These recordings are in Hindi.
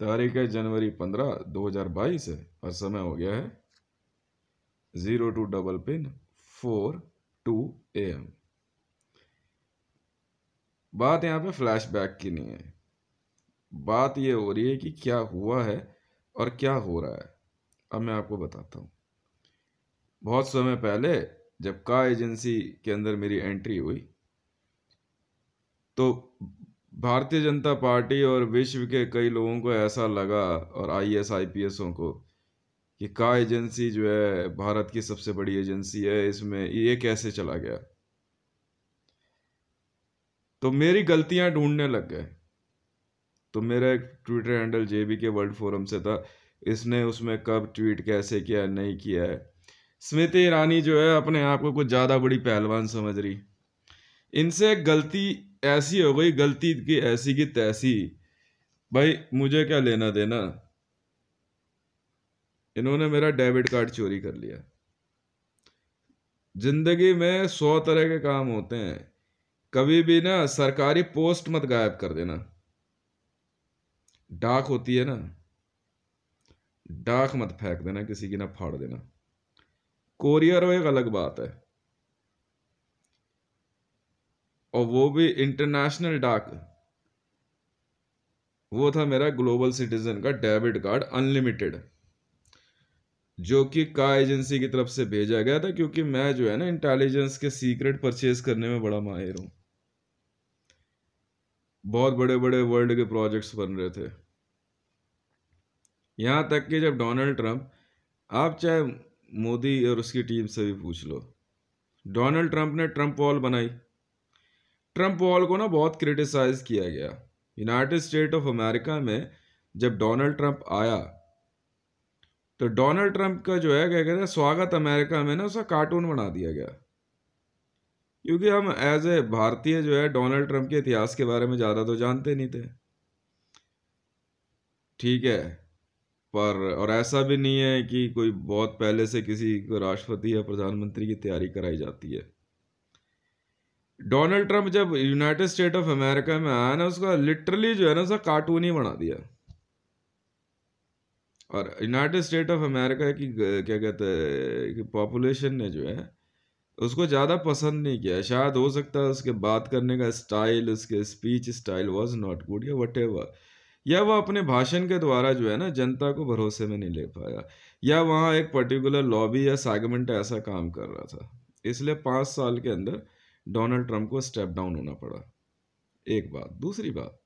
तारीख है जनवरी पंद्रह दो हज़ार बाईस और समय हो गया है zero two double pin four two A M बात यहाँ पे फ्लैशबैक की नहीं है बात ये हो रही है कि क्या हुआ है और क्या हो रहा है अब मैं आपको बताता हूँ बहुत समय पहले जब का एजेंसी के अंदर मेरी एंट्री हुई तो भारतीय जनता पार्टी और विश्व के कई लोगों को ऐसा लगा और आई एस आई पी एसों को कि का एजेंसी जो है भारत की सबसे बड़ी एजेंसी है इसमें ये कैसे चला गया तो मेरी गलतियां ढूंढने लग गए तो मेरा एक ट्विटर हैंडल जेबी के वर्ल्ड फोरम से था इसने उसमें कब ट्वीट कैसे किया नहीं किया है स्मृति ईरानी जो है अपने आप को कुछ ज़्यादा बड़ी पहलवान समझ रही इनसे गलती ऐसी हो गई गलती की ऐसी की तैसी भाई मुझे क्या लेना देना इन्होंने मेरा डेबिट कार्ड चोरी कर लिया जिंदगी में सौ तरह के काम होते हैं कभी भी ना सरकारी पोस्ट मत गायब कर देना डाक होती है ना डाक मत फेंक देना किसी की ना फाड़ देना कोरियर वो एक अलग बात है और वो भी इंटरनेशनल डाक वो था मेरा ग्लोबल सिटीजन का डेबिट कार्ड अनलिमिटेड जो कि का एजेंसी की तरफ से भेजा गया था क्योंकि मैं जो है ना इंटेलिजेंस के सीक्रेट परचेज करने में बड़ा माहिर हूं बहुत बड़े बड़े वर्ल्ड के प्रोजेक्ट्स बन रहे थे यहां तक कि जब डोनाल्ड ट्रंप आप चाहे मोदी और उसकी टीम से भी पूछ लो डोनाल्ड ट्रंप ने ट्रंप वॉल बनाई ट्रंप वॉल को ना बहुत क्रिटिसाइज़ किया गया यूनाइटेड स्टेट ऑफ अमेरिका में जब डोनाल्ड ट्रंप आया तो डोनाल्ड ट्रंप का जो है क्या कहते हैं स्वागत अमेरिका में ना उसका कार्टून बना दिया गया क्योंकि हम एज ए भारतीय जो है डोनाल्ड ट्रंप के इतिहास के बारे में ज़्यादा तो जानते नहीं थे ठीक है पर और ऐसा भी नहीं है कि कोई बहुत पहले से किसी को राष्ट्रपति या प्रधानमंत्री की तैयारी कराई जाती है डोनाल्ड ट्रंप जब यूनाइटेड स्टेट ऑफ अमेरिका में आया ना उसका लिटरली जो है ना उसका कार्टून ही बना दिया और यूनाइटेड स्टेट ऑफ अमेरिका की क्या कहते हैं कि पॉपुलेशन ने जो है उसको ज़्यादा पसंद नहीं किया शायद हो सकता है उसके बात करने का स्टाइल उसके speech style was not good या वट या वह अपने भाषण के द्वारा जो है ना जनता को भरोसे में नहीं ले पाया या वहाँ एक पर्टिकुलर लॉबी या सेगमेंट ऐसा काम कर रहा था इसलिए पाँच साल के अंदर डोनाल्ड ट्रंप को स्टेप डाउन होना पड़ा एक बात दूसरी बात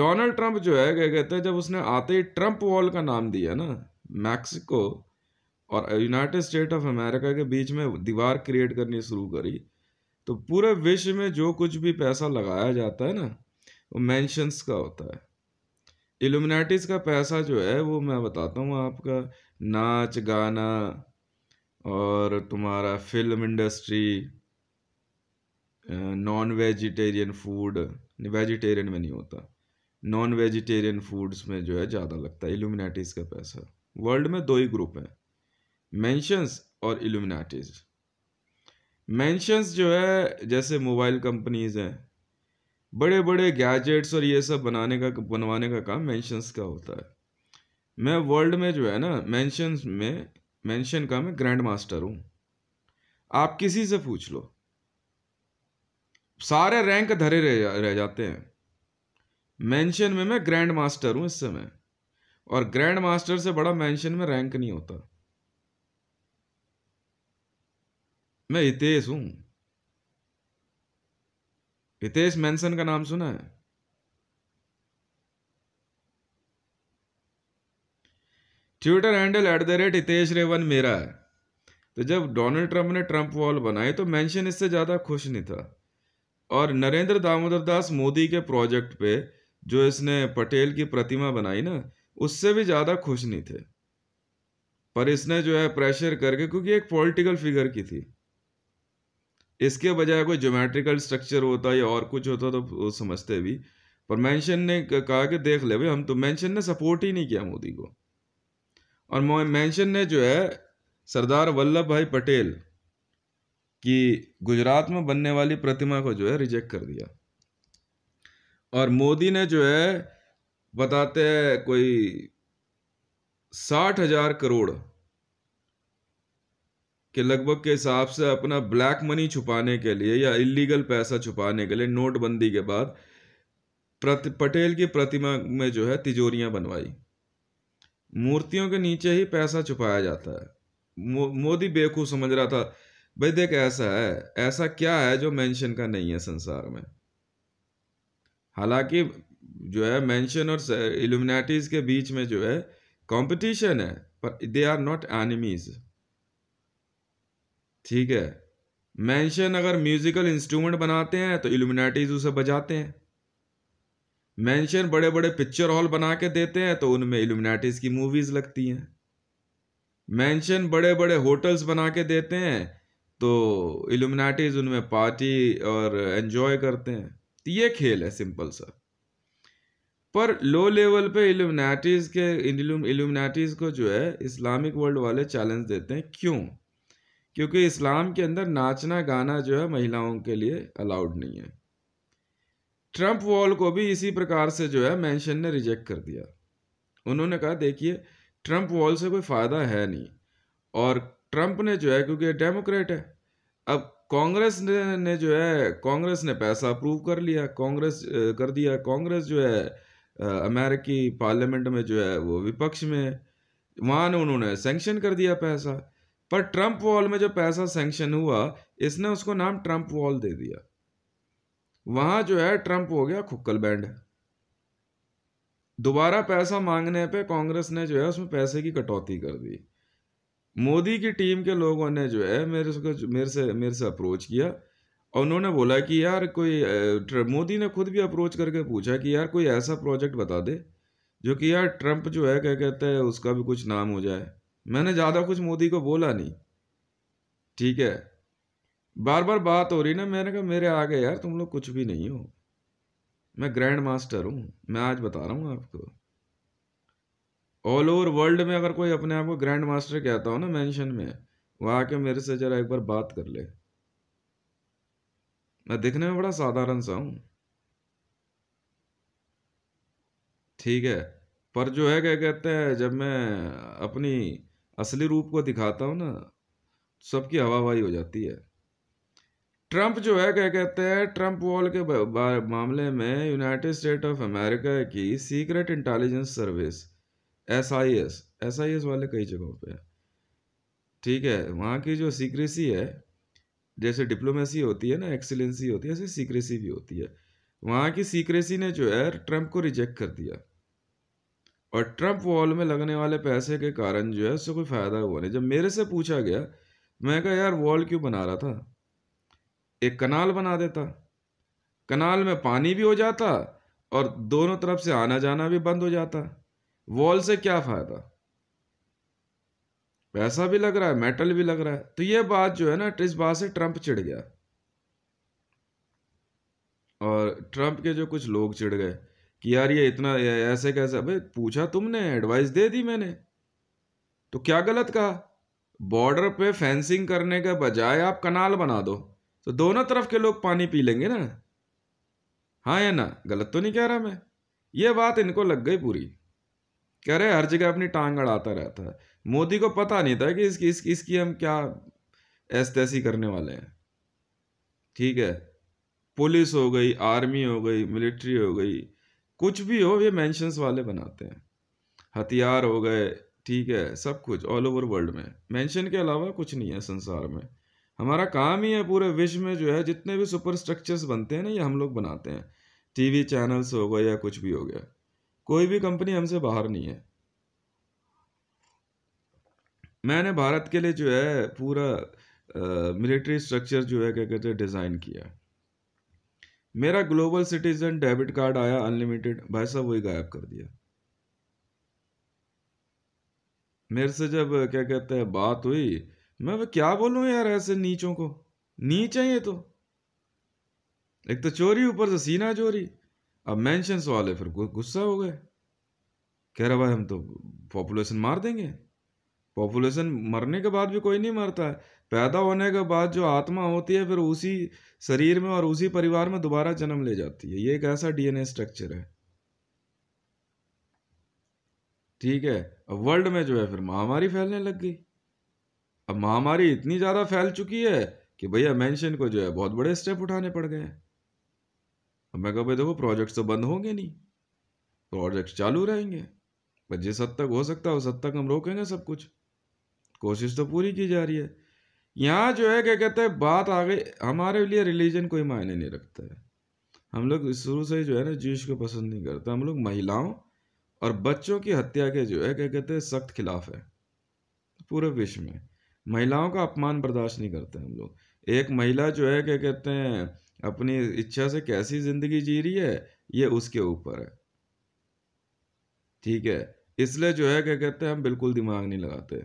डोनाल्ड ट्रंप जो है क्या कहते हैं जब उसने आते ही ट्रंप वॉल का नाम दिया ना मैक्सिको और यूनाइटेड स्टेट ऑफ अमेरिका के बीच में दीवार क्रिएट करनी शुरू करी तो पूरे विश्व में जो कुछ भी पैसा लगाया जाता है ना वो मैंशंस का होता है इल्यूमिनाटिस का पैसा जो है वो मैं बताता हूँ आपका नाच गाना और तुम्हारा film industry non vegetarian food vegetarian में नहीं होता नॉन वेजिटेरियन फूड्स में जो है ज़्यादा लगता है इल्यूमिनाटीज का पैसा वर्ल्ड में दो ही ग्रुप हैं मैंशंस और इल्यूमिनाटीज मैंशंस जो है जैसे मोबाइल कंपनीज हैं बड़े बड़े गैजेट्स और ये सब बनाने का बनवाने का काम मैंशंस का होता है मैं वर्ल्ड में जो है ना मैंशंस में मैंशन का मैं ग्रैंड मास्टर हूँ आप किसी से पूछ लो सारे रैंक धरे रह, जा, रह जाते हैं मेंशन में मैं ग्रैंड मास्टर हूं इस समय और ग्रैंड मास्टर से बड़ा मेंशन में रैंक नहीं होता मैं हितेश हूं हितेश मेंशन का नाम सुना है Twitter handle at the rate Hitesh रेवन मेरा है तो जब डोनाल्ड ट्रंप ने ट्रंप वॉल बनाई तो मेंशन इससे ज़्यादा खुश नहीं था और नरेंद्र दामोदर दास मोदी के प्रोजेक्ट पे जो इसने पटेल की प्रतिमा बनाई ना उससे भी ज़्यादा खुश नहीं थे पर इसने जो है प्रेशर करके क्योंकि एक पॉलिटिकल फिगर की थी इसके बजाय कोई ज्योमेट्रिकल स्ट्रक्चर होता या और कुछ होता तो वो समझते भी पर मेंशन ने कहा कि देख ले भाई हम तो मेंशन ने सपोर्ट ही नहीं किया मोदी को और मेंशन ने जो है सरदार वल्लभ भाई पटेल कि गुजरात में बनने वाली प्रतिमा को जो है रिजेक्ट कर दिया और मोदी ने जो है बताते हैं कोई साठ हजार करोड़ के लगभग के हिसाब से अपना ब्लैक मनी छुपाने के लिए या इलीगल पैसा छुपाने के लिए नोटबंदी के बाद प्रति, पटेल की प्रतिमा में जो है तिजोरियां बनवाई मूर्तियों के नीचे ही पैसा छुपाया जाता है मो, मोदी बेवकूफ़ समझ रहा था भाई देख ऐसा है ऐसा क्या है जो मेंशन का नहीं है संसार में हालांकि जो है मेंशन और इल्यूमिनाटीज के बीच में जो है कंपटीशन है पर दे आर नॉट एनिमीज ठीक है मेंशन अगर म्यूजिकल इंस्ट्रूमेंट बनाते हैं तो इल्यूमिनाटीज उसे बजाते हैं मेंशन बड़े बड़े पिक्चर हॉल बना के देते हैं तो उनमें इल्यूमिनाटीज की मूवीज लगती हैं मेंशन बड़े बड़े होटल्स बना के देते हैं तो इल्यूमिनाटीज उनमें पार्टी और एंजॉय करते हैं तो ये खेल है सिंपल सा पर लो लेवल पे इल्यूमिनाटीज के इल्यूमिनाटीज को जो है इस्लामिक वर्ल्ड वाले चैलेंज देते हैं क्यों क्योंकि इस्लाम के अंदर नाचना गाना जो है महिलाओं के लिए अलाउड नहीं है ट्रंप वॉल को भी इसी प्रकार से जो है मेंशन ने रिजेक्ट कर दिया उन्होंने कहा देखिए ट्रंप वॉल से कोई फ़ायदा है नहीं और ट्रंप ने जो है क्योंकि डेमोक्रेट है अब कांग्रेस ने, ने जो है कांग्रेस ने पैसा अप्रूव कर लिया कांग्रेस कर दिया कांग्रेस जो है अमेरिकी पार्लियामेंट में जो है वो विपक्ष में वहाँ ने उन्होंने सेंक्शन कर दिया पैसा पर ट्रंप वॉल में जो पैसा सेंक्शन हुआ इसने उसको नाम ट्रंप वॉल दे दिया वहाँ जो है ट्रंप हो गया खुक्कल बैंड दोबारा पैसा मांगने पे कांग्रेस ने जो है उसमें पैसे की कटौती कर दी मोदी की टीम के लोगों ने जो है मेरे से मेरे से मेरे से अप्रोच किया और उन्होंने बोला कि यार कोई मोदी ने खुद भी अप्रोच करके पूछा कि यार कोई ऐसा प्रोजेक्ट बता दे जो कि यार ट्रंप जो है क्या कहते हैं उसका भी कुछ नाम हो जाए मैंने ज़्यादा कुछ मोदी को बोला नहीं ठीक है बार बार बात हो रही ना मैंने कहा मेरे आगे यार तुम लोग कुछ भी नहीं हो मैं ग्रैंड मास्टर हूँ मैं आज बता रहा हूँ आपको ऑल ओवर वर्ल्ड में अगर कोई अपने आप को ग्रैंड मास्टर कहता हो ना मेंशन में वो आके मेरे से जरा एक बार बात कर ले मैं दिखने में बड़ा साधारण सा हूं ठीक है पर जो है क्या कहते हैं जब मैं अपनी असली रूप को दिखाता हूँ ना सबकी हवाबाई हो जाती है ट्रंप जो है क्या कहते हैं ट्रंप वॉल के मामले में यूनाइटेड स्टेट ऑफ अमेरिका की secret intelligence service S I S S I S वाले कई जगहों पे है ठीक है वहाँ की जो सीक्रेसी है जैसे डिप्लोमेसी होती है ना एक्सीलेंसी होती है ऐसे सीक्रेसी भी होती है वहाँ की सीक्रेसी ने जो है ट्रंप को रिजेक्ट कर दिया और ट्रंप वॉल में लगने वाले पैसे के कारण जो है उससे कोई फ़ायदा हुआ नहीं जब मेरे से पूछा गया मैं कहा यार वॉल क्यों बना रहा था एक कनाल बना देता कनाल में पानी भी हो जाता और दोनों तरफ से आना जाना भी बंद हो जाता वॉल से क्या फ़ायदा पैसा भी लग रहा है मेटल भी लग रहा है तो ये बात जो है ना इस बात से ट्रंप चिढ़ गया और ट्रंप के जो कुछ लोग चिढ़ गए कि यार ये इतना ऐसे कैसे अबे पूछा तुमने एडवाइस दे दी मैंने तो क्या गलत कहा बॉर्डर पे फेंसिंग करने के बजाय आप कनाल बना दो तो दोनों तरफ के लोग पानी पी लेंगे ना हाँ या ना गलत तो नहीं कह रहा मैं ये बात इनको लग गई पूरी कह रहे हर जगह अपनी टांग अड़ाता रहता है मोदी को पता नहीं था कि इसकी इसकी इसकी हम क्या ऐस तैसी करने वाले हैं ठीक है पुलिस हो गई आर्मी हो गई मिलिट्री हो गई कुछ भी हो ये मैंशंस वाले बनाते हैं हथियार हो गए ठीक है सब कुछ ऑल ओवर वर्ल्ड में मेंशन के अलावा कुछ नहीं है संसार में हमारा काम ही है पूरे विश्व में जो है जितने भी सुपर स्ट्रक्चर्स बनते हैं ना ये हम लोग बनाते हैं टीवी चैनल्स हो गए या कुछ भी हो गया कोई भी कंपनी हमसे बाहर नहीं है मैंने भारत के लिए जो है पूरा मिलिट्री स्ट्रक्चर जो है क्या कहते हैं डिज़ाइन किया मेरा ग्लोबल सिटीजन डेबिट कार्ड आया अनलिमिटेड भाई साहब वही गायब कर दिया मेरे से जब क्या कहते हैं बात हुई मैं क्या बोलू यार ऐसे नीचों को नीच है ये तो एक तो चोरी ऊपर से सीना चोरी अब मेंशंस वाले फिर गुस्सा हो गए कह रहा भाई हम तो पॉपुलेशन मार देंगे पॉपुलेशन मरने के बाद भी कोई नहीं मरता है पैदा होने के बाद जो आत्मा होती है फिर उसी शरीर में और उसी परिवार में दोबारा जन्म ले जाती है ये एक ऐसा डीएनए स्ट्रक्चर है ठीक है अब वर्ल्ड में जो है फिर महामारी फैलने लग गई अब महामारी इतनी ज़्यादा फैल चुकी है कि भैया मेंशन को जो है बहुत बड़े स्टेप उठाने पड़ गए हैं तो मैं कहा भाई देखो प्रोजेक्ट्स तो बंद होंगे नहीं प्रोजेक्ट्स तो चालू रहेंगे पर जिस हद तक हो सकता है उस हद तक हम रोकेंगे सब कुछ कोशिश तो पूरी की जा रही है यहाँ जो है क्या कहते हैं बात आ गई हमारे लिए रिलीजन कोई मायने नहीं रखता है हम लोग शुरू से ही जो है ना जीश को पसंद नहीं करते हम लोग महिलाओं और बच्चों की हत्या के जो है क्या कहते हैं सख्त खिलाफ है पूरे विश्व में महिलाओं का अपमान बर्दाश्त नहीं करते हम लोग एक महिला जो है क्या कहते हैं अपनी इच्छा से कैसी जिंदगी जी रही है ये उसके ऊपर है ठीक है इसलिए जो है क्या कहते हैं हम बिल्कुल दिमाग नहीं लगाते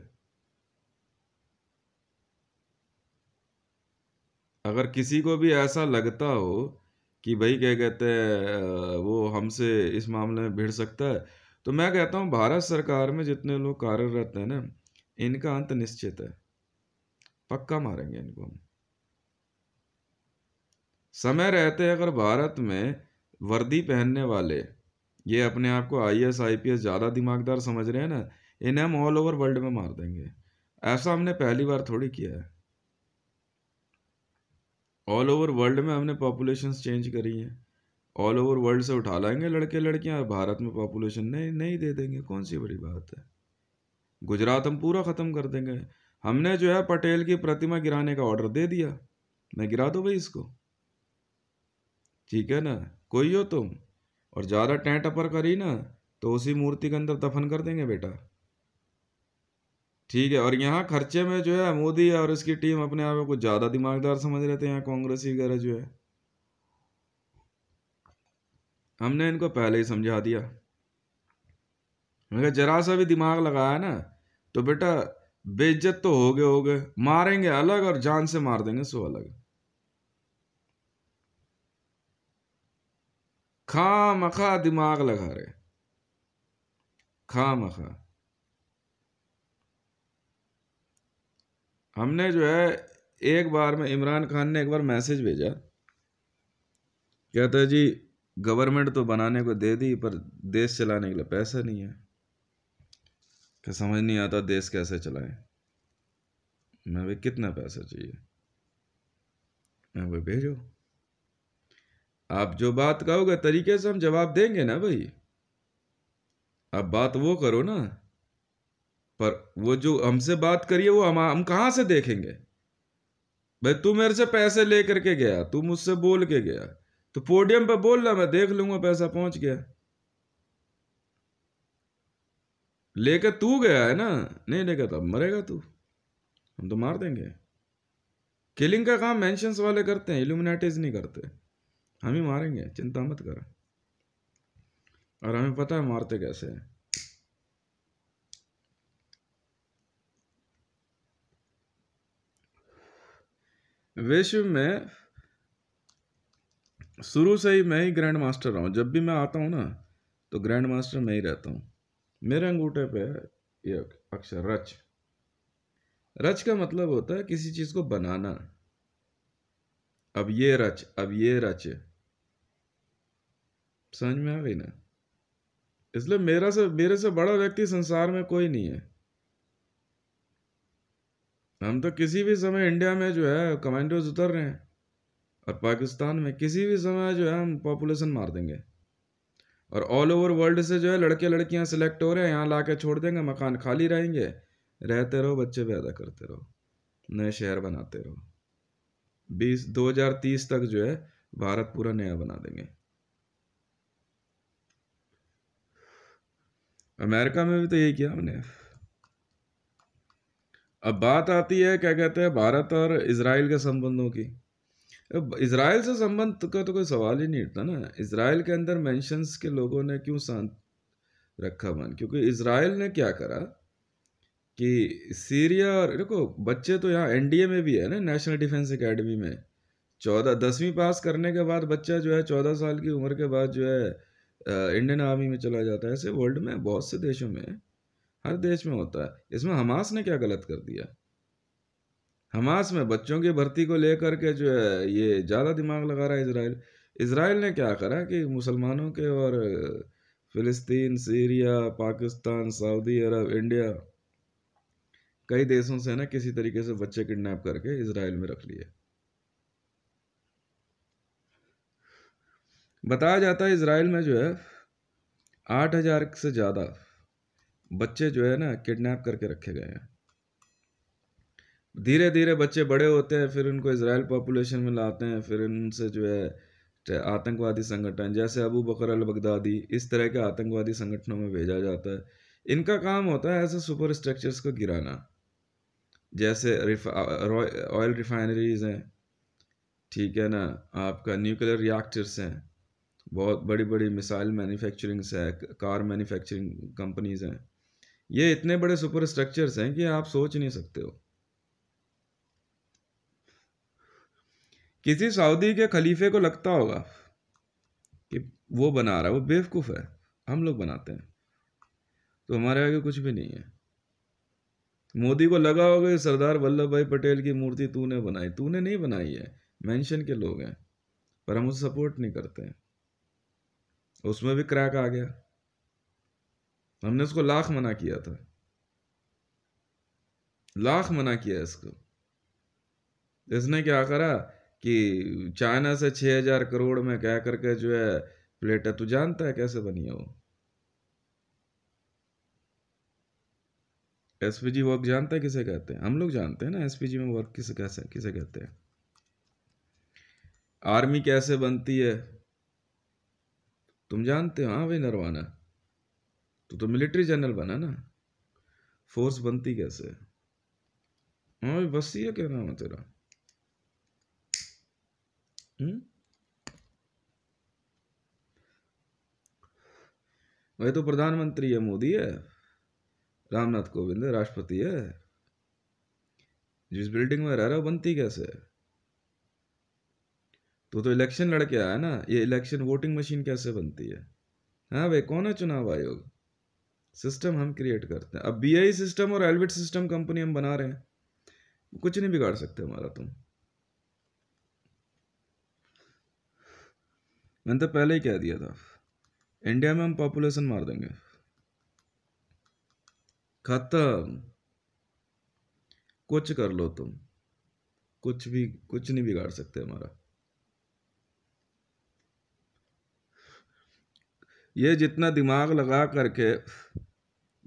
अगर किसी को भी ऐसा लगता हो कि भाई क्या कहते हैं वो हमसे इस मामले में भिड़ सकता है तो मैं कहता हूँ भारत सरकार में जितने लोग कार्यरत हैं ना इनका अंत निश्चित है पक्का मारेंगे इनको हम समय रहते अगर भारत में वर्दी पहनने वाले ये अपने आप को I S I P S ज़्यादा दिमागदार समझ रहे हैं ना इन्हें हम ऑल ओवर वर्ल्ड में मार देंगे ऐसा हमने पहली बार थोड़ी किया है ऑल ओवर वर्ल्ड में हमने पॉपुलेशन चेंज करी हैं ऑल ओवर वर्ल्ड से उठा लाएंगे लड़के लड़कियां भारत में पॉपुलेशन नहीं नहीं दे देंगे कौन सी बड़ी बात है गुजरात हम पूरा ख़त्म कर देंगे हमने जो है पटेल की प्रतिमा गिराने का ऑर्डर दे दिया मैं गिरा दो भाई इसको ठीक है ना कोई हो तुम और ज़्यादा टेंट अपर करी ना तो उसी मूर्ति के अंदर दफन कर देंगे बेटा ठीक है और यहाँ खर्चे में जो है मोदी और उसकी टीम अपने आप को ज़्यादा दिमागदार समझ रहे थे यहाँ कांग्रेसी वगैरह जो है हमने इनको पहले ही समझा दिया मैंने जरा सा भी दिमाग लगाया ना तो बेटा बेइज्जत तो हो गए हो गए मारेंगे अलग और जान से मार देंगे सो अलग खा मखा दिमाग लगा रहे खा मखा हमने जो है एक बार में इमरान खान ने एक बार मैसेज भेजा कहता है जी गवर्नमेंट तो बनाने को दे दी पर देश चलाने के लिए पैसा नहीं है क्या समझ नहीं आता देश कैसे चलाएं मैं भाई कितना पैसा चाहिए मैं भाई भेजो आप जो बात कहोगे तरीके से हम जवाब देंगे ना भाई अब बात वो करो ना पर वो जो हमसे बात करिए वो हम हम कहाँ से देखेंगे भाई तू मेरे से पैसे ले करके गया तू मुझसे बोल के गया तो पोडियम पर बोल रहा मैं देख लूंगा पैसा पहुंच गया लेकर तू गया है ना नहीं लेकर तब मरेगा तू हम तो मार देंगे किलिंग का काम मेंशंस वाले करते हैं इल्यूमिनाटीज नहीं करते हम ही मारेंगे चिंता मत कर और हमें पता है मारते कैसे हैं विश्व में शुरू से ही मैं ही ग्रैंड मास्टर रहा हूँ जब भी मैं आता हूँ ना तो ग्रैंड मास्टर मैं ही रहता हूँ मेरे अंगूठे पे ये अक्षर रच रच का मतलब होता है किसी चीज़ को बनाना अब ये रच अब ये रच समझ में आ गई ना इसलिए मेरा से मेरे से बड़ा व्यक्ति संसार में कोई नहीं है हम तो किसी भी समय इंडिया में जो है कमांडोज उतर रहे हैं और पाकिस्तान में किसी भी समय जो है हम पॉपुलेशन मार देंगे और ऑल ओवर वर्ल्ड से जो है लड़के लड़कियां सिलेक्ट हो रहे हैं यहाँ ला के छोड़ देंगे मकान खाली रहेंगे रहते रहो बच्चे पैदा करते रहो नए शहर बनाते रहो बीस दो हजार तीस तक जो है भारत पूरा नया बना देंगे अमेरिका में भी तो यही किया हमने अब बात आती है क्या कहते हैं भारत और इसराइल के संबंधों की इसराइल से संबंध का तो कोई सवाल ही नहीं उठता ना इसराइल के अंदर मैंशंस के लोगों ने क्यों शांत रखा मन क्योंकि इसराइल ने क्या करा कि सीरिया और देखो बच्चे तो यहाँ एनडीए में भी है ना नेशनल डिफेंस एकेडमी में चौदह दसवीं पास करने के बाद बच्चा जो है चौदह साल की उम्र के बाद जो है इंडियन आर्मी में चला जाता है ऐसे वर्ल्ड में बहुत से देशों में हर देश में होता है इसमें हमास ने क्या गलत कर दिया हमास में बच्चों की भर्ती को लेकर के जो है ये ज़्यादा दिमाग लगा रहा है इसराइल इसराइल ने क्या करा कि मुसलमानों के और फिलिस्तीन सीरिया पाकिस्तान सऊदी अरब इंडिया कई देशों से ना किसी तरीके से बच्चे किडनैप करके इसराइल में रख लिए बताया जाता है इसराइल में जो है आठ हज़ार से ज़्यादा बच्चे जो है ना किडनैप करके रखे गए हैं धीरे धीरे बच्चे बड़े होते हैं फिर उनको इसराइल पॉपुलेशन में लाते हैं फिर उनसे जो है आतंकवादी संगठन जैसे अबू बकर अल बगदादी इस तरह के आतंकवादी संगठनों में भेजा जाता है इनका काम होता है ऐसे सुपर स्ट्रक्चर्स को गिराना जैसे ऑयल रिफाइनरीज हैं ठीक है ना आपका न्यूक्लियर रिएक्टर्स हैं बहुत बड़ी बड़ी मिसाइल मैन्युफैक्चरिंग्स है कार मैन्युफैक्चरिंग कंपनीज हैं ये इतने बड़े सुपर स्ट्रक्चर्स हैं कि आप सोच नहीं सकते हो किसी सऊदी के खलीफे को लगता होगा कि वो बना रहा है वो बेवकूफ़ है हम लोग बनाते हैं तो हमारे आगे कुछ भी नहीं है मोदी को लगा होगा सरदार वल्लभ भाई पटेल की मूर्ति तूने बनाई तूने नहीं बनाई है मेंशन के लोग हैं पर हम उसे सपोर्ट नहीं करते हैं उसमें भी क्रैक आ गया हमने उसको लाख मना किया था लाख मना किया इसको इसने क्या करा कि चाइना से छः हजार करोड़ में कह करके जो है प्लेट है तू जानता है कैसे बनी है वो एस पी जी वर्क जानता है किसे कहते हैं हम लोग जानते हैं ना एस पी जी में वर्क किसे कैसे किसे कहते हैं आर्मी कैसे बनती है तुम जानते हो हाँ भाई नरवाना तो तो मिलिट्री जनरल बना ना फोर्स बनती कैसे हाँ भाई बस ये क्या नाम है तेरा हुँ? हम्म? वही तो प्रधानमंत्री है मोदी है रामनाथ कोविंद है राष्ट्रपति है जिस बिल्डिंग में रह रहा हो बनती कैसे है तो तो इलेक्शन लड़के आया ना ये इलेक्शन वोटिंग मशीन कैसे बनती है हाँ भाई कौन है चुनाव आयोग सिस्टम हम क्रिएट करते हैं अब बी सिस्टम और एलविट सिस्टम कंपनी हम बना रहे हैं कुछ नहीं बिगाड़ सकते हमारा तुम मैंने तो पहले ही कह दिया था इंडिया में हम पॉपुलेशन मार देंगे खत्म कुछ कर लो तुम कुछ भी कुछ नहीं बिगाड़ सकते हमारा ये जितना दिमाग लगा करके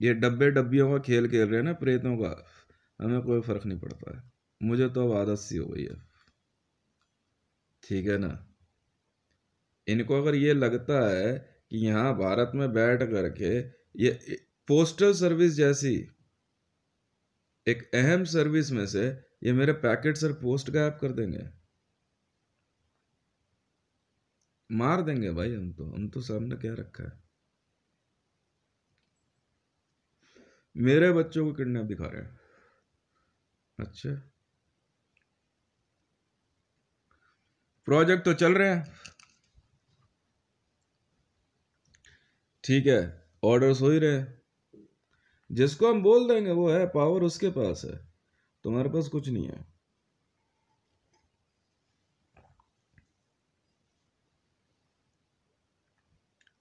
ये डब्बे डब्बियों का खेल खेल रहे हैं ना प्रेतों का हमें कोई फ़र्क नहीं पड़ता है मुझे तो अब आदत सी हो गई है ठीक है ना इनको अगर ये लगता है कि यहाँ भारत में बैठ करके ये पोस्टल सर्विस जैसी एक अहम सर्विस में से ये मेरे पैकेट सर पोस्ट गायब कर देंगे मार देंगे भाई हम तो हम तो सामने क्या रखा है मेरे बच्चों को किडनैप दिखा रहे हैं अच्छा प्रोजेक्ट तो चल रहे हैं ठीक है ऑर्डर्स हो ही रहे जिसको हम बोल देंगे वो है पावर उसके पास है तुम्हारे पास कुछ नहीं है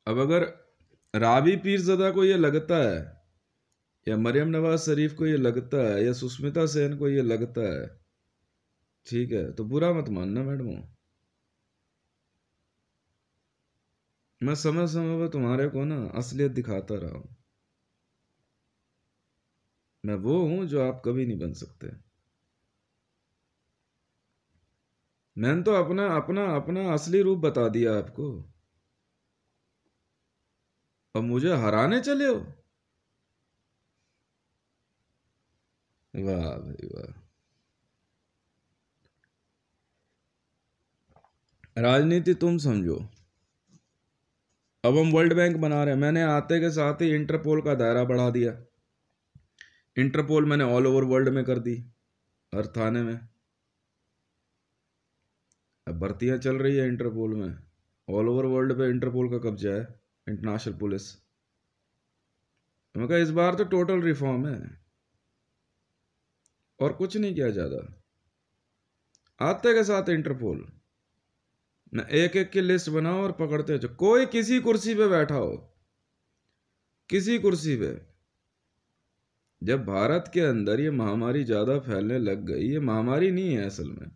अब अगर रावी पीरजदा को ये लगता है या मरियम नवाज शरीफ को ये लगता है या सुष्मिता सेन को ये लगता है ठीक है तो बुरा मत मानना मैडम मैं समय समय पर तुम्हारे को ना असलियत दिखाता रहा हूं मैं वो हूं जो आप कभी नहीं बन सकते मैंने तो अपना अपना अपना असली रूप बता दिया आपको और मुझे हराने चले हो वाह भाई वाह राजनीति तुम समझो अब हम वर्ल्ड बैंक बना रहे हैं मैंने आते के साथ ही इंटरपोल का दायरा बढ़ा दिया इंटरपोल मैंने ऑल ओवर वर्ल्ड में कर दी हर थाने में अब भर्तियां चल रही है इंटरपोल में ऑल ओवर वर्ल्ड पे इंटरपोल का कब्जा है इंटरनेशनल पुलिस तो मैं कहा इस बार तो टोटल रिफॉर्म है और कुछ नहीं किया ज़्यादा आते के साथ इंटरपोल ना एक एक की लिस्ट बनाओ और पकड़ते जो कोई किसी कुर्सी पे बैठा हो किसी कुर्सी पे जब भारत के अंदर ये महामारी ज़्यादा फैलने लग गई ये महामारी नहीं है असल में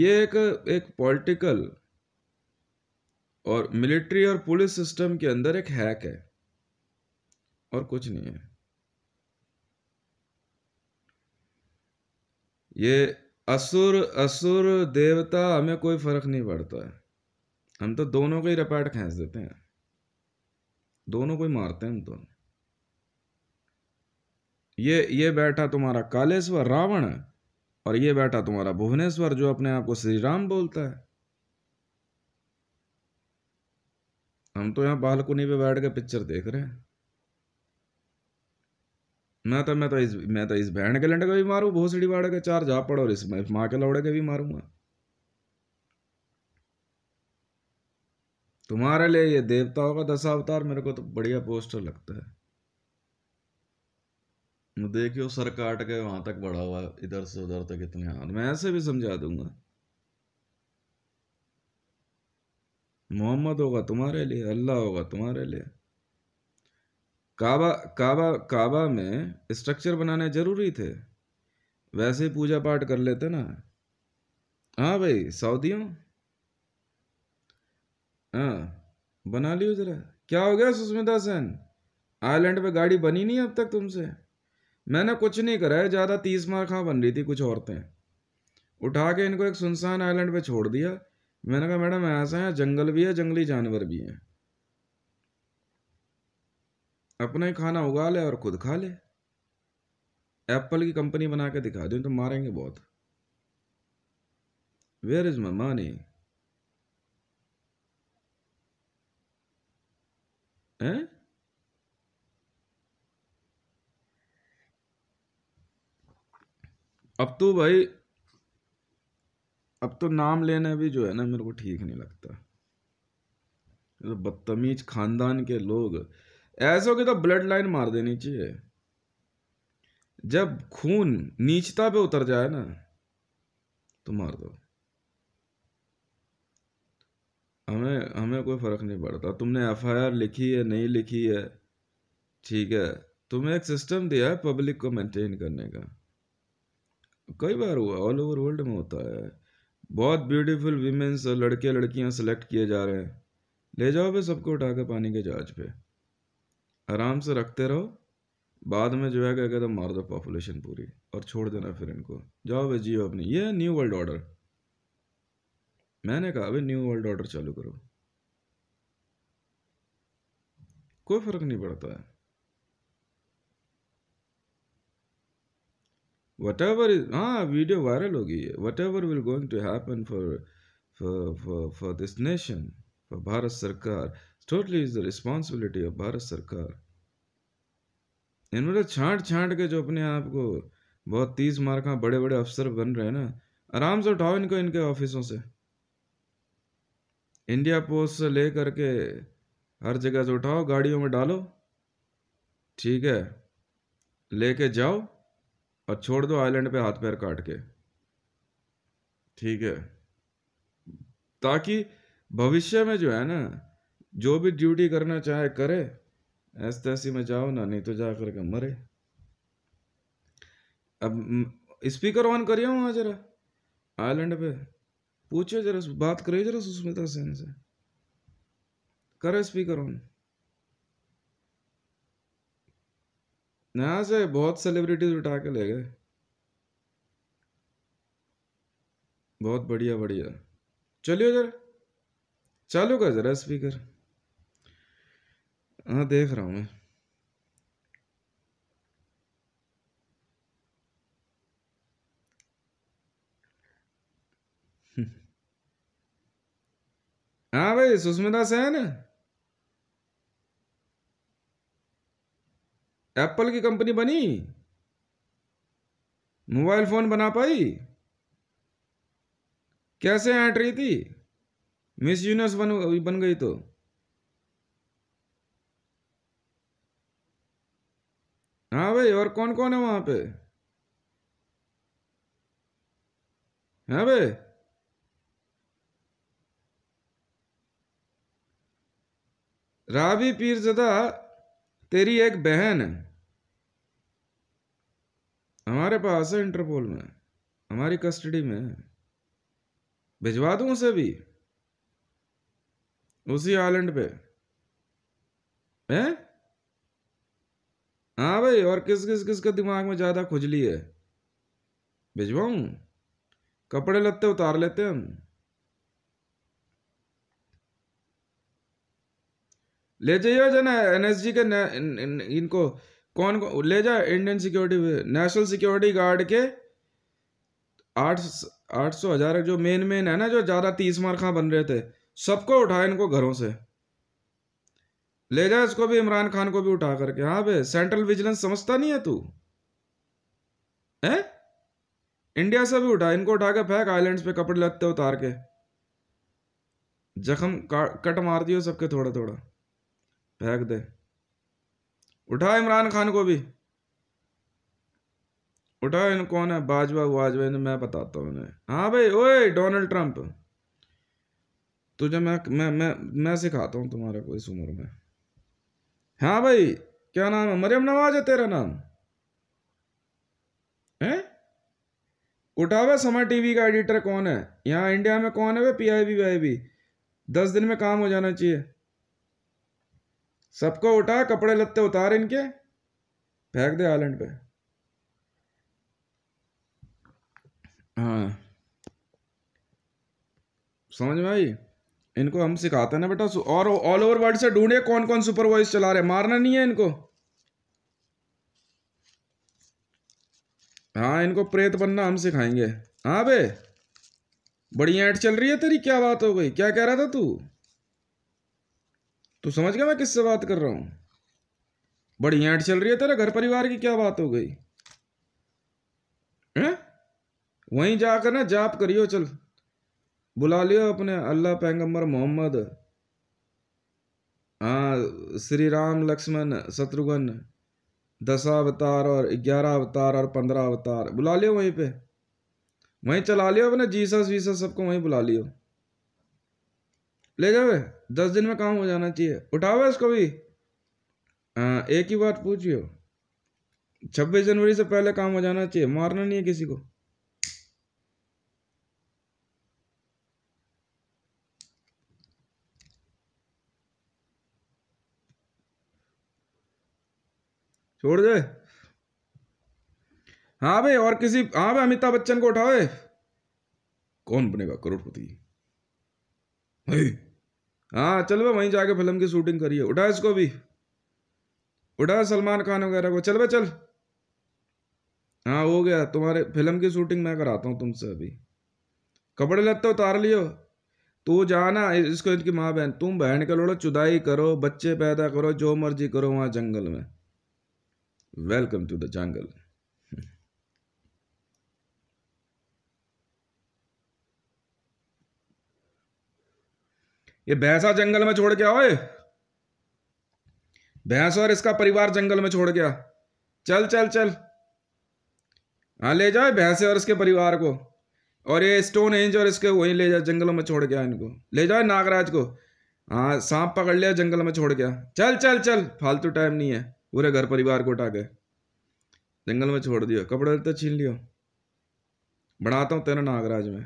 ये एक एक पॉलिटिकल और मिलिट्री और पुलिस सिस्टम के अंदर एक हैक है और कुछ नहीं है ये असुर असुर देवता हमें कोई फर्क नहीं पड़ता है हम तो दोनों को ही रपैट खेस देते हैं दोनों को ही मारते हैं हम तो ये ये बैठा तुम्हारा कालेश्वर रावण है और ये बैठा तुम्हारा भुवनेश्वर जो अपने आप को श्री राम बोलता है हम तो यहाँ बालकोनी पे बैठ के पिक्चर देख रहे हैं मैं तो मैं तो इस मैं तो इस बहन के लंडे का भी मारूँ भोसड़ी वाड़े के चार झापड़ और इस माँ के लौड़े के भी मारूंगा तुम्हारे लिए ये देवताओं का दशा अवतार मेरे को तो बढ़िया पोस्टर लगता है देखियो सर काट के वहां तक बढ़ा हुआ इधर से उधर तक इतने हाथ मैं ऐसे भी समझा दूंगा मोहम्मद होगा तुम्हारे लिए अल्लाह होगा तुम्हारे लिए काबा काबा काबा में स्ट्रक्चर बनाने ज़रूरी थे वैसे ही पूजा पाठ कर लेते ना हाँ भाई सऊदियों हाँ बना लियो ज़रा क्या हो गया सुष्मिता सेन आयलैंड पे गाड़ी बनी नहीं अब तक तुमसे मैंने कुछ नहीं करा है ज़्यादा तीस मार खा बन रही थी कुछ औरतें उठा के इनको एक सुनसान आइलैंड पे छोड़ दिया मैंने कहा मैडम ऐसा है जंगल भी है जंगली जानवर भी है अपना ही खाना उगा ले और खुद खा ले एप्पल की कंपनी बना के दिखा दें तो मारेंगे बहुत वेयर इज माई मनी अब तो भाई अब तो नाम लेना भी जो है ना मेरे को ठीक नहीं लगता तो बदतमीज खानदान के लोग ऐसे हो गए तो ब्लड लाइन मार देनी चाहिए जब खून नीचता पे उतर जाए ना तो मार दो हमें हमें कोई फर्क नहीं पड़ता तुमने एफआईआर लिखी है नहीं लिखी है ठीक है तुम्हें एक सिस्टम दिया है पब्लिक को मेंटेन करने का कई बार हुआ ऑल ओवर वर्ल्ड में होता है बहुत ब्यूटीफुल वीमेंस और लड़के लड़कियां सेलेक्ट किए जा रहे हैं ले जाओ भाई सबको उठा के पानी के जहाज पे आराम से रखते रहो बाद में जो है क्या तो मार दो पॉपुलेशन पूरी और छोड़ देना फिर इनको जाओ भाई जियो अपनी ये न्यू वर्ल्ड ऑर्डर मैंने कहा भाई न्यू वर्ल्ड ऑर्डर चालू करो कोई फर्क नहीं पड़ता है वट एवर इज हाँ वीडियो वायरल हो गई है whatever will going to happen for for this nation for Bharat sarkar totally is the responsibility of Bharat sarkar इनमें छांट छाट के जो अपने आप को बहुत तीस मार्क बड़े बड़े अफसर बन रहे हैं ना आराम से उठाओ इनको इनके ऑफिसों से इंडिया पोस्ट से ले करके हर जगह से उठाओ गाड़ियों में डालो ठीक है लेके जाओ और छोड़ दो आइलैंड पे हाथ पैर काट के ठीक है ताकि भविष्य में जो है ना जो भी ड्यूटी करना चाहे करे ऐसे तैसी में जाओ ना नहीं तो जा करके मरे अब स्पीकर ऑन करिए वहाँ जरा आइलैंड पे पूछो जरा बात करिए जरा सुष्मिता सेन से करे स्पीकर ऑन ना से बहुत सेलिब्रिटीज उठा के ले गए बहुत बढ़िया बढ़िया चलिए जरा चालू कर जरा स्पीकर हाँ देख रहा हूँ मैं हाँ भाई सुष्मिता सेन है एप्पल की कंपनी बनी मोबाइल फ़ोन बना पाई कैसे हट रही थी मिस यूनिवर्स बन बन गई तो हाँ भाई और कौन कौन है वहां पे हाँ भाई राबी पीरजदा तेरी एक बहन है हमारे पास है इंटरपोल में हमारी कस्टडी में भिजवा दूं उसे भी उसी आइलैंड पे हैं हाँ भाई और किस किस किस का दिमाग में ज़्यादा खुजली है भिजवाऊ कपड़े लत्ते उतार लेते हम ले जाइए जना एनएसजी के न, न, न, इनको कौन कौन ले जा Indian security national security guard के आठ आठ सौ हजार जो मेन मेन है ना जो ज़्यादा तीस मार खां बन रहे थे सबको उठा इनको घरों से ले जा इसको भी इमरान खान को भी उठा करके हाँ बे सेंट्रल विजिलेंस समझता नहीं है तू है इंडिया से भी उठा इनको उठा के फेंक आइलैंड्स पे कपड़े लगते उतार के जख्म कट मार दियो सबके थोड़ा थोड़ा फेंक दे उठाओ इमरान खान को भी उठाओ इन कौन है बाजवा वाजवा इन मैं बताता हूँ इन्हें हाँ भाई ओए डोनाल्ड ट्रंप तुझे मैं मैं मैं मैं सिखाता हूँ तुम्हारे को इस उम्र में हाँ भाई क्या नाम है मरियम नवाज है तेरा नाम है उठावे समय टीवी का एडिटर कौन है यहाँ इंडिया में कौन है वे P I B Y B दस दिन में काम हो जाना चाहिए सबको उठा कपड़े लत्ते उतार इनके फेंक दे आलैंड पे हाँ समझ में आई इनको हम सिखाते हैं ना बेटा और ऑल ओवर वर्ल्ड से ढूंढे कौन कौन सुपरवाइज चला रहे मारना नहीं है इनको हाँ इनको प्रेत बनना हम सिखाएंगे हाँ बे बढ़िया ऐड चल रही है तेरी क्या बात हो गई क्या कह रहा था तू तू समझ गया मैं किससे बात कर रहा हूं बड़ी ऐंठ चल रही है तेरे घर परिवार की क्या बात हो गई है वहीं जाकर ना जाप करियो चल बुला लियो अपने अल्लाह पैगम्बर मोहम्मद हाँ श्री राम लक्ष्मण शत्रुघ्न अवतार और ग्यारह अवतार और पंद्रह अवतार बुला लियो वहीं पे वहीं चला लियो अपने जीसस वीसस सबको वहीं बुला लियो ले जाओ दस दिन में काम हो जाना चाहिए उठाओ इसको भी आ, एक ही बात पूछियो छब्बीस जनवरी से पहले काम हो जाना चाहिए मारना नहीं है किसी को छोड़ दे हाँ भाई और किसी हाँ भाई अमिताभ बच्चन को उठाओ कौन बनेगा करोड़पति हाँ चल भाई वहीं जाके फिल्म की शूटिंग करिए उठा इसको भी उठा सलमान खान वगैरह को चल भाई चल हाँ हो गया तुम्हारे फिल्म की शूटिंग मैं कराता हूँ तुमसे अभी कपड़े हो उतार लियो तू जाना इसको इनकी माँ बहन तुम बहन के लोड़ो चुदाई करो बच्चे पैदा करो जो मर्जी करो वहाँ जंगल में वेलकम टू द जंगल ये भैंसा जंगल में छोड़ गया ओए भैंस और इसका परिवार जंगल में छोड़ गया चल चल चल हाँ ले जाए भैंसे और इसके परिवार को और ये स्टोन एंज और इसके वहीं ले जाए जंगलों में छोड़ गया इनको ले जाए नागराज को हाँ सांप पकड़ लिया जंगल में छोड़ गया चल चल चल फालतू टाइम नहीं है पूरे घर परिवार को उठा के जंगल में छोड़ दिया कपड़े तो छीन लियो बढ़ाता हूँ तेरा नागराज में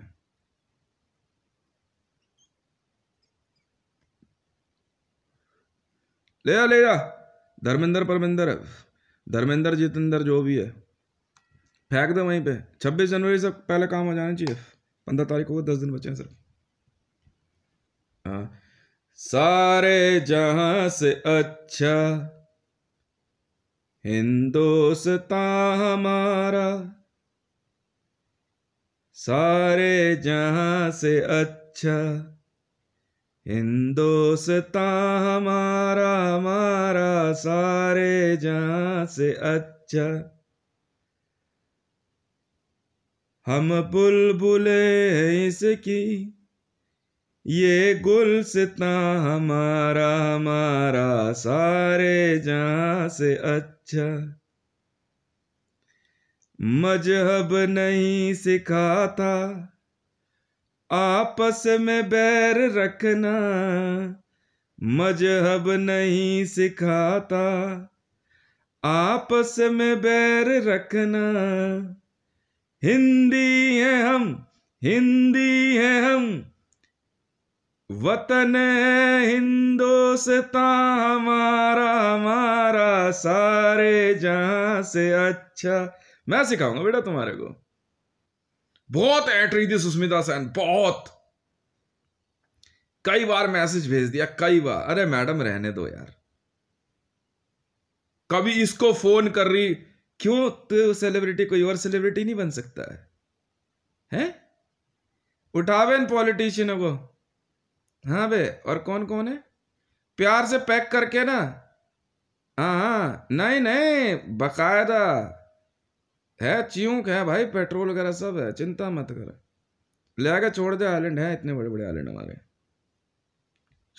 ले जा ले जा धर्मेंद्र परमेंद्र धर्मेंद्र जितेंद्र जो भी है फेंक दो वहीं पे छब्बीस जनवरी से पहले काम हो जाना चाहिए पंद्रह तारीख को दस दिन बचे हैं सर हाँ सारे जहां से अच्छा हिंदोस्ता हमारा सारे जहां से अच्छा हिंदोस्ता हमारा हमारा सारे जहां से अच्छा हम बुलबुले इसकी ये गुलसता हमारा हमारा सारे जहां से अच्छा मजहब नहीं सिखाता आपस में बैर रखना मजहब नहीं सिखाता आपस में बैर रखना हिंदी है हम हिंदी है हम वतन है हिंदोस्ता हमारा हमारा सारे जहां से अच्छा मैं सिखाऊंगा बेटा तुम्हारे को बहुत ऐट रही थी सुस्मिता सेन बहुत कई बार मैसेज भेज दिया कई बार अरे मैडम रहने दो यार कभी इसको फोन कर रही क्यों तो सेलिब्रिटी कोई और सेलिब्रिटी नहीं बन सकता है हैं उठावे इन पॉलिटिशियनों को हाँ बे और कौन कौन है प्यार से पैक करके ना हाँ, हाँ नहीं नहीं बकायदा है च्यूक है भाई पेट्रोल वगैरह सब है चिंता मत कर ले आगे छोड़ दे आइलैंड है इतने बड़े बड़े आइलैंड हमारे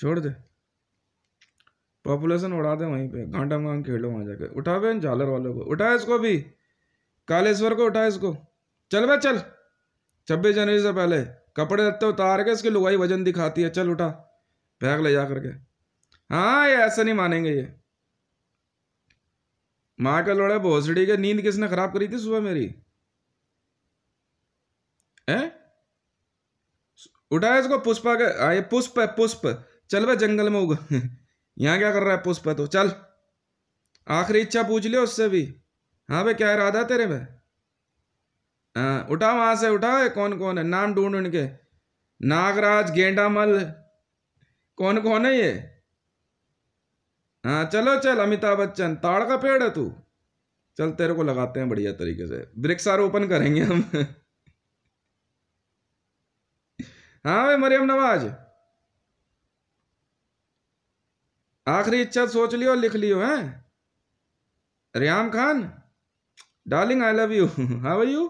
छोड़ दे पॉपुलेशन उड़ा दे वहीं पे घाटा गांग खेलो वहाँ जाके उठा बे झालर वालों को उठा इसको भी कालेश्वर को उठा इसको चल बे चल छब्बीस जनवरी से पहले कपड़े रखते उतार के इसकी लुगाई वजन दिखाती है चल उठा बैग ले जा करके हाँ ये ऐसा नहीं मानेंगे ये माँ का लोड़ा भोसड़ी का नींद किसने खराब करी थी सुबह मेरी है उठाया इसको पुष्पा के आ, ये पुष्प है पुष्प चल भाई जंगल में उग यहाँ क्या कर रहा है पुष्प तो चल आखिरी इच्छा पूछ लियो उससे भी हाँ भाई क्या इरादा तेरे में हाँ उठा वहां से उठा कौन कौन है नाम ढूंढ उनके नागराज गेंडामल कौन कौन है ये हाँ चलो चल अमिताभ बच्चन ताड़ का पेड़ है तू चल तेरे को लगाते हैं बढ़िया तरीके से वृक्षारोपण करेंगे हम हाँ भाई मरियम नवाज आखिरी इच्छा सोच लियो लिख लियो है Riyam Khan darling I love you हाँ भाई यू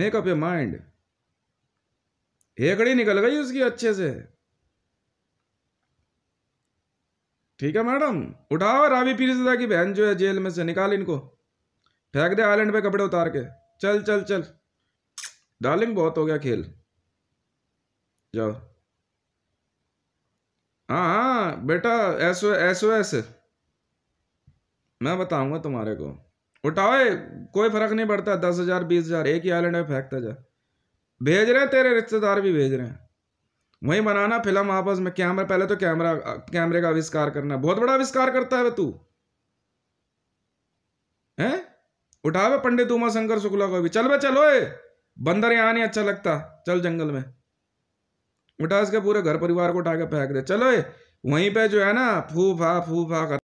मेकअप योर माइंड हेकड़ी निकल गई उसकी अच्छे से ठीक है मैडम उठाओ रावी पीरसदा की बहन जो है जेल में से निकाल इनको फेंक दे आइलैंड पे कपड़े उतार के चल चल चल डार्लिंग बहुत हो गया खेल जाओ हाँ हाँ बेटा एसओ ऐसो एस मैं बताऊंगा तुम्हारे को उठाओ कोई फर्क नहीं पड़ता दस हजार बीस हजार एक ही आइलैंड में फेंकता जा भेज रहे हैं तेरे रिश्तेदार भी भेज रहे हैं वहीं बनाना फिल्म आपस में कैमरा पहले तो कैमरा कैमरे का आविष्कार करना बहुत बड़ा आविष्कार करता है तू है उठावे पंडित उमा शंकर शुक्ला को भी चल बे चलो ए बंदर यहाँ नहीं अच्छा लगता चल जंगल में उठा इसके पूरे घर परिवार को उठा के फेंक दे चलो ए वहीं पे जो है ना फूफा फूफा कर